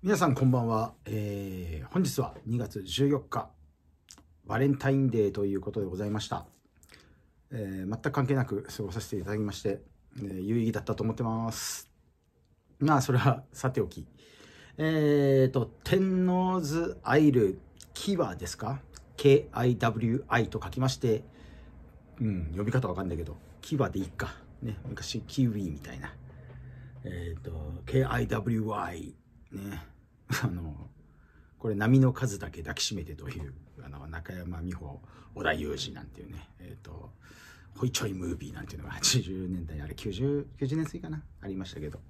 皆さんこんばんは、えー、本日は2月14日バレンタインデーということでございました、えー、全く関係なく過ごさせていただきまして、えー、有意義だったと思ってますまあそれはさておきえっ、ー、と天王洲アイルキワですか KIWI と書きましてうん呼び方わかんないけどキワでいいかね昔キウイみたいなえっ、ー、と KIWI ね、あの、これ波の数だけ抱きしめてという、あの、中山美穂、織田裕二なんていうね、えっ、ー、と、ホイチョイムービーなんていうのが80年代、あれ90、90年過ぎかなありましたけど、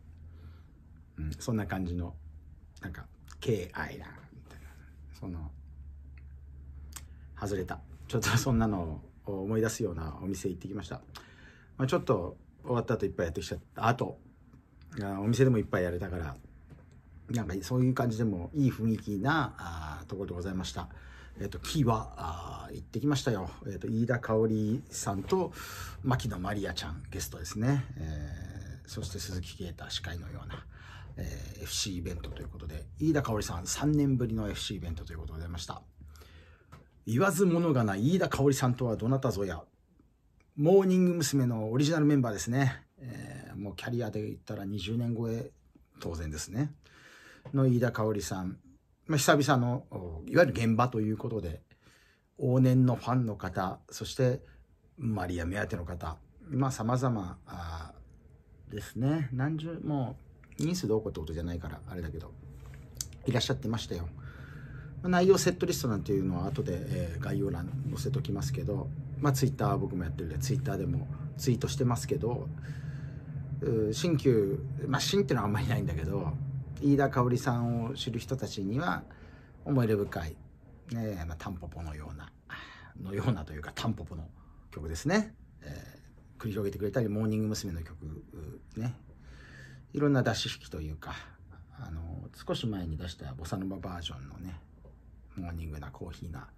うん、そんな感じの、なんか、敬愛イみたいな、その、外れた。ちょっとそんなのを思い出すようなお店行ってきました。まあ、ちょっと終わった後いっぱいやってきちゃった。あと、お店でもいっぱいやれたから、なんかそういう感じでもいい雰囲気なあところでございました。えっ、ー、と、キーは、あ行ってきましたよ。えっ、ー、と、飯田香織さんと、牧野まりあちゃん、ゲストですね。えー、そして鈴木啓太司会のような、え FC イベントということで、飯田香織さん3年ぶりの FC イベントということでございました。言わず物がない飯田香織さんとはどなたぞや、モーニング娘。のオリジナルメンバーですね。えもうキャリアで言ったら20年超え、当然ですね。の飯田香織さん、まあ、久々のいわゆる現場ということで往年のファンの方そしてマリア目当ての方まあさまざまですね何十もう人数どうこうってことじゃないからあれだけどいらっしゃってましたよ内容セットリストなんていうのは後で、えー、概要欄載せときますけど、まあ、ツイッター僕もやってるんでツイッターでもツイートしてますけど新旧まあ新っていうのはあんまりないんだけど飯田香織さんを知る人たちには思い入れ深い、ねまあ、タンポポのようなのようなというかタンポポの曲ですね、えー、繰り広げてくれたりモーニング娘。の曲ねいろんな出し引きというかあの少し前に出したボサノババージョンのねモーニングなコーヒーな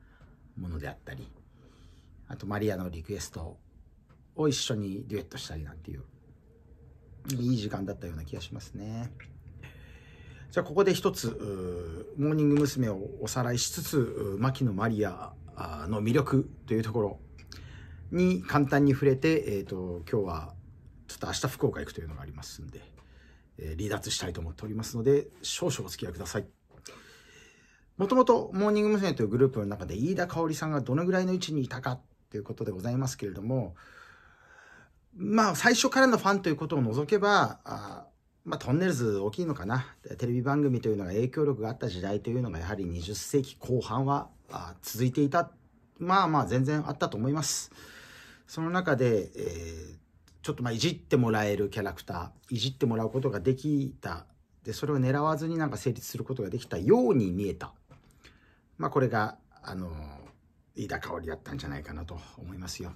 ものであったりあとマリアのリクエストを一緒にデュエットしたりなんていういい時間だったような気がしますね。じゃあここで一つモーニング娘。をおさらいしつつ牧野マリアの魅力というところに簡単に触れて、えーと、と今日はちょっと明日福岡行くというのがありますんで、えー、離脱したいと思っておりますので少々お付き合いください。もともとモーニング娘。というグループの中で飯田香織さんがどのぐらいの位置にいたかということでございますけれどもまあ最初からのファンということを除けばあまあ、トンネルズ大きいのかな。テレビ番組というのが影響力があった時代というのがやはり20世紀後半は続いていた。まあまあ全然あったと思います。その中で、えー、ちょっとまあいじってもらえるキャラクター、いじってもらうことができた。で、それを狙わずになんか成立することができたように見えた。まあこれが、あの、飯田香織だったんじゃないかなと思いますよ。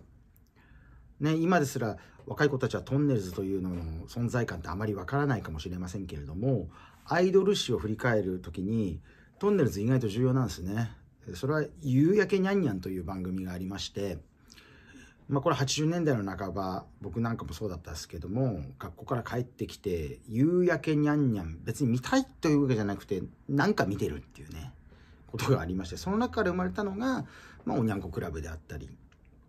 ね、今ですら若い子たちはトンネルズというのの存在感ってあまりわからないかもしれませんけれども、アイドル史を振り返る時に、トンネルズ意外と重要なんですね。それは、夕焼けにゃんにゃんという番組がありまして、まあ、これ80年代の半ば僕なんかもそうだったんですけども学校から帰ってきて夕焼けにゃんにゃん別に見たいというわけじゃなくてなんか見てるっていうねことがありましてその中から生まれたのが、まあ、おにゃんこクラブであったり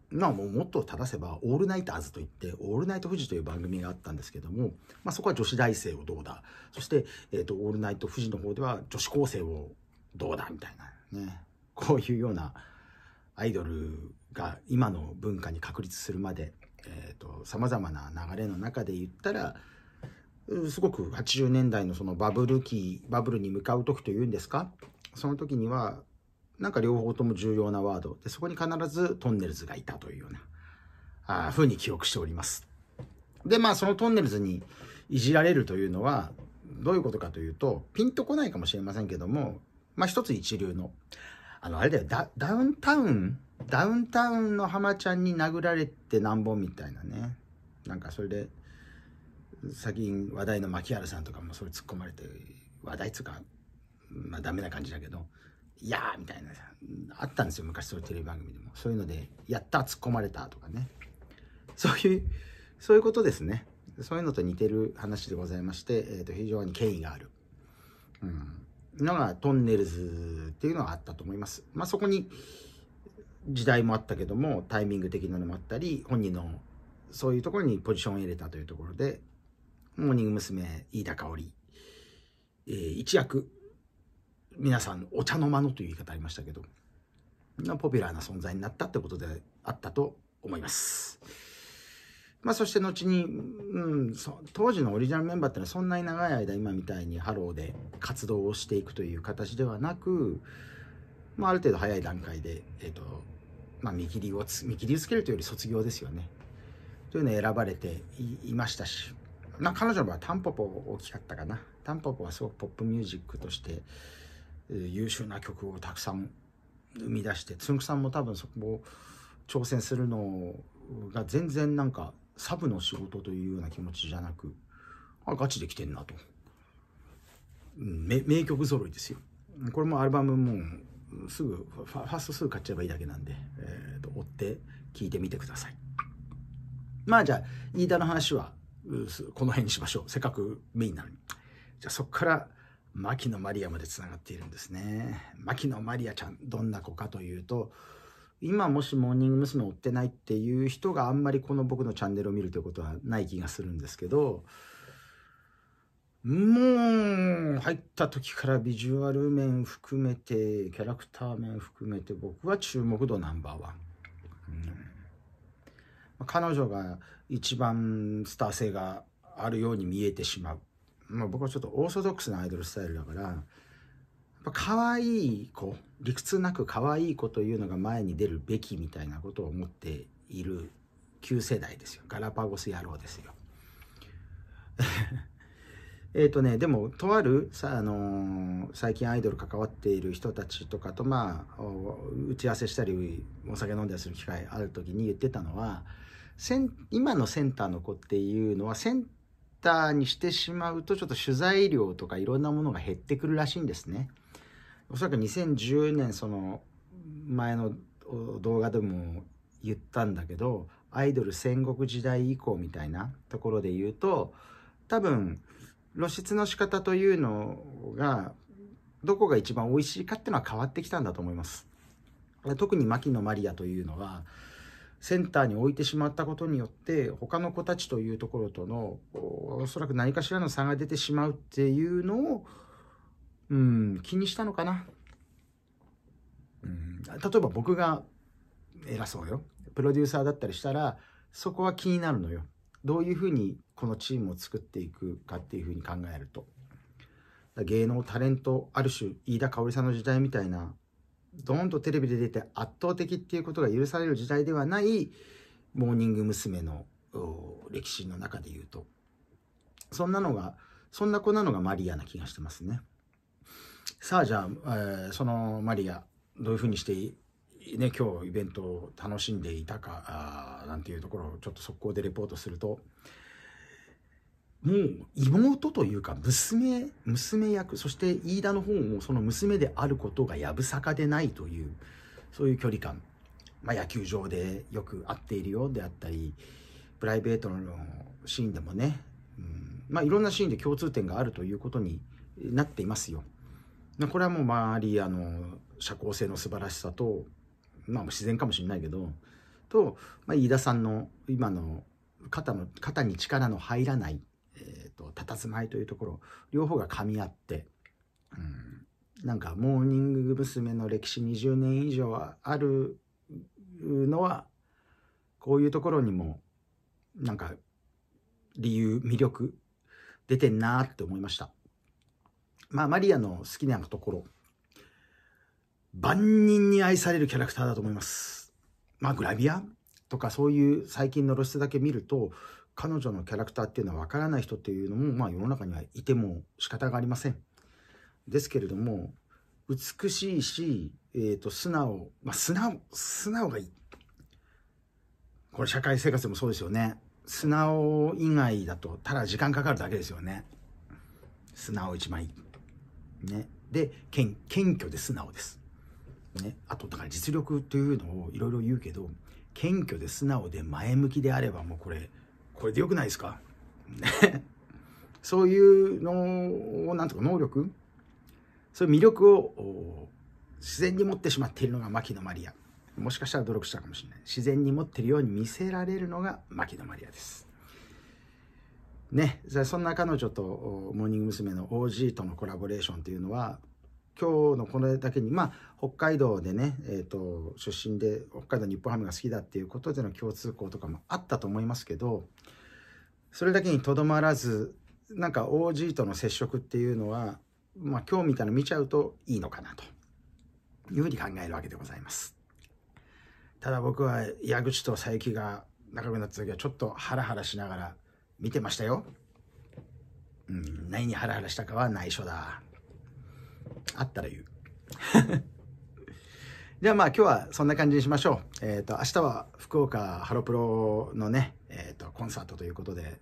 まあ、もうもっと正せば、オールナイターズといって、オールナイト富士という番組があったんですけども、まあ、そこは女子大生をどうだ。そして、えっ、ー、と、オールナイト富士の方では女子高生をどうだ、みたいなね。こういうようなアイドルが今の文化に確立するまで、えっ、ー、と、様々な流れの中で言ったら、すごく80年代のそのバブル期、バブルに向かう時というんですか、その時には、なんか両方とも重要なワードでそこに必ずトンネルズがいたというようなあ風に記憶しておりますでまあそのトンネルズにいじられるというのはどういうことかというとピンとこないかもしれませんけどもまあ一つ一流のあのあれだよダダウンタウンダウンタウンの浜ちゃんに殴られてなんぼみたいなねなんかそれで最近話題の牧原さんとかもそれ突っ込まれて話題っつうかまあダメな感じだけどいやみたいなあったんですよ昔そういうテレビ番組でもそういうのでやった突っ込まれたとかねそういうそういうことですねそういうのと似てる話でございまして、えーと、と非常に敬意がある、うん、のがトンネルズっていうのはあったと思います。まあ、そこに時代もあったけどもタイミング的なのもあったり本人のそういうところにポジションを入れたというところでモーニング娘。飯田香織、えー、一躍皆さんお茶の間のという言い方ありましたけどポピュラーな存在になったってことであったと思います。まあ、そして後に、うん、当時のオリジナルメンバーってのはそんなに長い間今みたいにハローで活動をしていくという形ではなく、まあ、ある程度早い段階で、えーとまあ、見切りを見切りをつけるというより卒業ですよね。というのを選ばれていましたし、まあ、彼女の場合はタンポポ大きかったかな。タンポポはすごくポップミュージックとして優秀な曲をたくさん生み出してつんくさんも多分そこを挑戦するのが全然なんかサブの仕事というような気持ちじゃなくあガチできてんなと、うん、名曲揃いですよこれもアルバムもすぐファーストすぐ買っちゃえばいいだけなんで、えーと、追って聴いてみてくださいまあじゃあ飯田の話はこの辺にしましょうせっかくメインなのにじゃあそこから牧野マリアまでつながっているんですね。牧野マリアちゃん、どんな子かというと、今もしモーニング娘。追ってないっていう人があんまりこの僕のチャンネルを見るということはない気がするんですけど、もう入った時からビジュアル面含めて、キャラクター面含めて僕は注目度ナンバーワン。彼女が一番スター性があるように見えてしまう。まあ、僕はちょっとオーソドックスなアイドルスタイルだからやっぱ可愛い子理屈なく可愛い子というのが前に出るべきみたいなことを思っている旧世代ですよガラパゴス野郎ですよ。えっとね、でも、とある、さ、あのー、最近アイドル関わっている人たちとかと、まあ、打ち合わせしたり、お酒飲んだりする機会ある時に言ってたのは、今のセンターの子っていうのは、センターにしてしまうと、ちょっと取材料とかいろんなものが減ってくるらしいんですね。おそらく2010年、その前の動画でも言ったんだけど、アイドル戦国時代以降みたいなところで言うと、多分、露出の仕方というのが、どこが一番美味しいかっていうのは変わってきたんだと思います。特に牧野マリアというのは、センターに置いてしまったことによって他の子たちというところとのおそらく何かしらの差が出てしまうっていうのを、うん、気にしたのかな、うん、例えば僕が偉そうよプロデューサーだったりしたらそこは気になるのよどういうふうにこのチームを作っていくかっていうふうに考えると芸能タレントある種飯田香織さんの時代みたいなドーンとテレビで出て圧倒的っていうことが許される時代ではないモーニング娘。の歴史の中で言うとそんなのがそんな子なのがマリアな気がしてますねさあじゃあ、えー、そのマリアどういうふうにしてね今日イベントを楽しんでいたかなんていうところをちょっと速攻でレポートするともう妹というか娘、娘役、そして飯田の方もその娘であることがやぶさかでないという、そういう距離感。まあ野球場でよく会っているようであったり、プライベートのシーンでもね、うん、まあいろんなシーンで共通点があるということになっていますよ。これはもう周り、あの、社交性の素晴らしさと、まあ自然かもしれないけど、と、まあ、飯田さんの今の肩の肩に力の入らないえーと、佇まいというところ両方が噛み合って、うん、なんかモーニング娘。の歴史20年以上はあるのはこういうところにもなんか理由魅力出てんなって思いましたまあマリアの好きなところ万人に愛されるキャラクターだと思いますまあグラビアとかそういう最近の露出だけ見ると彼女のキャラクターっていうのはわからない人っていうのも、まあ、世の中にはいても仕方がありません。ですけれども美しいし、えーと、と素直、まあ、素直素直がいいこれ社会生活でもそうですよね素直以外だとただ時間かかるだけですよね素直一枚ねで謙謙虚で素直です、ね、あとだから実力というのをいろいろ言うけど謙虚で素直で前向きであればもうこれこれでよくないですか そういうのを、なんとか能力、そういう魅力を自然に持ってしまっているのが牧野マリア。もしかしたら努力したかもしれない。自然に持ってるように見せられるのが牧野マリアです。ね、そんな彼女とモーニング娘。の OG とのコラボレーションというのは今日のこれだけに、まあ、北海道でね、えーと、出身で北海道日本ハムが好きだっていうことでの共通項とかもあったと思いますけどそれだけにとどまらずなんか OG との接触っていうのは、まあ、今日みたいなの見ちゃうといいのかなというふうに考えるわけでございます。ただ僕は矢口と佐伯が仲良くなった時はちょっとハラハラしながら見てましたよ。うん、何にハラハラしたかは内緒だ。あったら言う。じゃあまあ今日はそんな感じにしましょう。えっ、ー、と、明日は福岡ハロプロのね、えっ、ー、と、コンサートということで、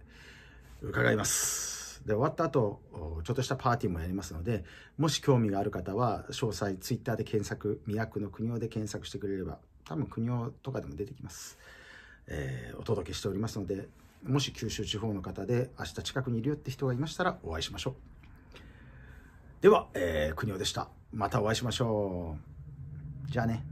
伺います。で、終わった後、ちょっとしたパーティーもやりますので、もし興味がある方は、詳細、ツイッターで検索、宮区の国をで検索してくれれば、多分国をとかでも出てきます。えー、お届けしておりますので、もし九州地方の方で明日近くにいるよって人がいましたらお会いしましょう。では、えー、国尾でした。またお会いしましょう。じゃあね。